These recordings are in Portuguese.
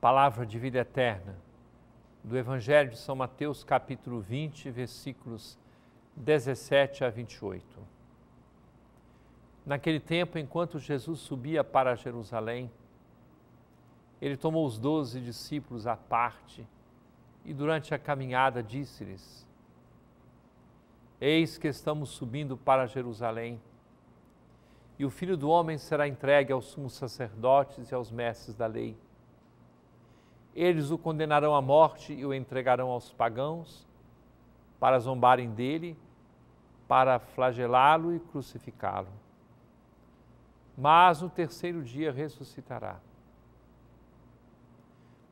palavra de vida eterna, do Evangelho de São Mateus, capítulo 20, versículos 17 a 28. Naquele tempo, enquanto Jesus subia para Jerusalém, ele tomou os doze discípulos à parte e, durante a caminhada, disse-lhes: Eis que estamos subindo para Jerusalém, e o filho do homem será entregue aos sumos sacerdotes e aos mestres da lei eles o condenarão à morte e o entregarão aos pagãos para zombarem dele, para flagelá-lo e crucificá-lo. Mas no terceiro dia ressuscitará.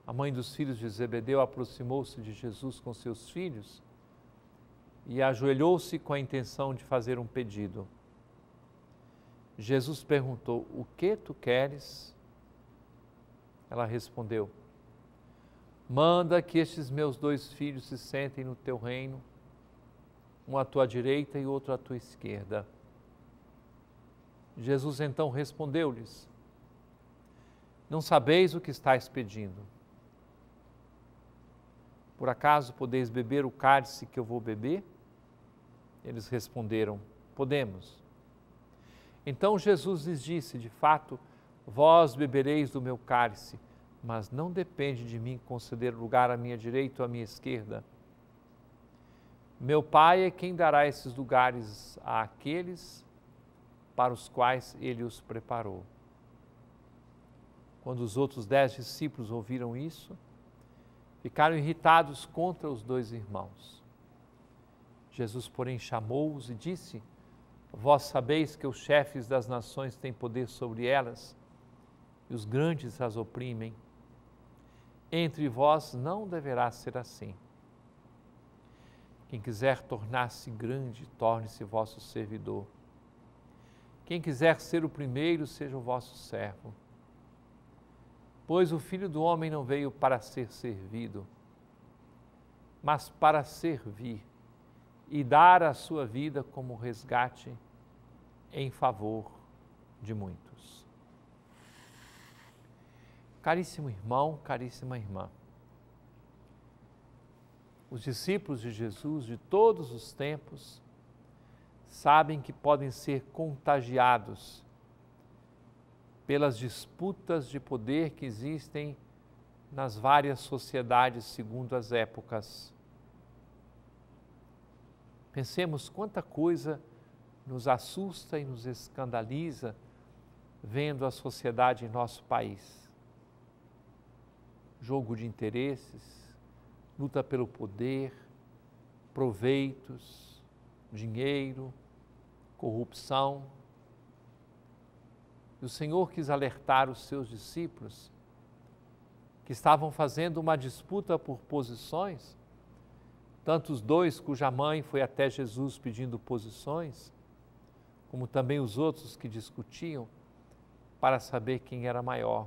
A mãe dos filhos de Zebedeu aproximou-se de Jesus com seus filhos e ajoelhou-se com a intenção de fazer um pedido. Jesus perguntou: O que tu queres? Ela respondeu: Manda que estes meus dois filhos se sentem no teu reino, um à tua direita e outro à tua esquerda. Jesus então respondeu-lhes: Não sabeis o que estáis pedindo. Por acaso podeis beber o cálice que eu vou beber? Eles responderam: Podemos. Então Jesus lhes disse: De fato, vós bebereis do meu cálice mas não depende de mim conceder lugar à minha direita ou à minha esquerda. Meu Pai é quem dará esses lugares àqueles para os quais ele os preparou. Quando os outros dez discípulos ouviram isso, ficaram irritados contra os dois irmãos. Jesus, porém, chamou-os e disse: Vós sabeis que os chefes das nações têm poder sobre elas e os grandes as oprimem. Entre vós não deverá ser assim. Quem quiser tornar-se grande, torne-se vosso servidor. Quem quiser ser o primeiro, seja o vosso servo. Pois o filho do homem não veio para ser servido, mas para servir e dar a sua vida como resgate em favor de muitos. Caríssimo irmão, caríssima irmã, os discípulos de Jesus de todos os tempos sabem que podem ser contagiados pelas disputas de poder que existem nas várias sociedades segundo as épocas. Pensemos quanta coisa nos assusta e nos escandaliza vendo a sociedade em nosso país jogo de interesses, luta pelo poder, proveitos, dinheiro, corrupção. E o Senhor quis alertar os seus discípulos que estavam fazendo uma disputa por posições, tanto os dois cuja mãe foi até Jesus pedindo posições, como também os outros que discutiam para saber quem era maior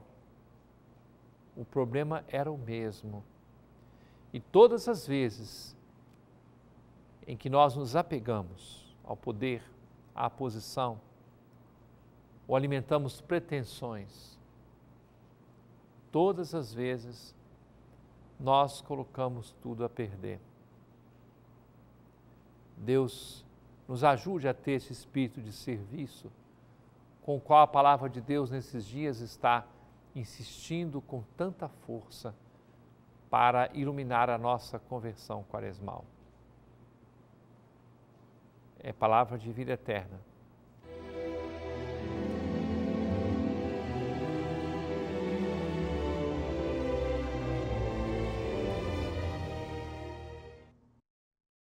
o problema era o mesmo. E todas as vezes em que nós nos apegamos ao poder, à posição, ou alimentamos pretensões, todas as vezes nós colocamos tudo a perder. Deus nos ajude a ter esse espírito de serviço com o qual a palavra de Deus nesses dias está insistindo com tanta força para iluminar a nossa conversão quaresmal. É palavra de vida eterna.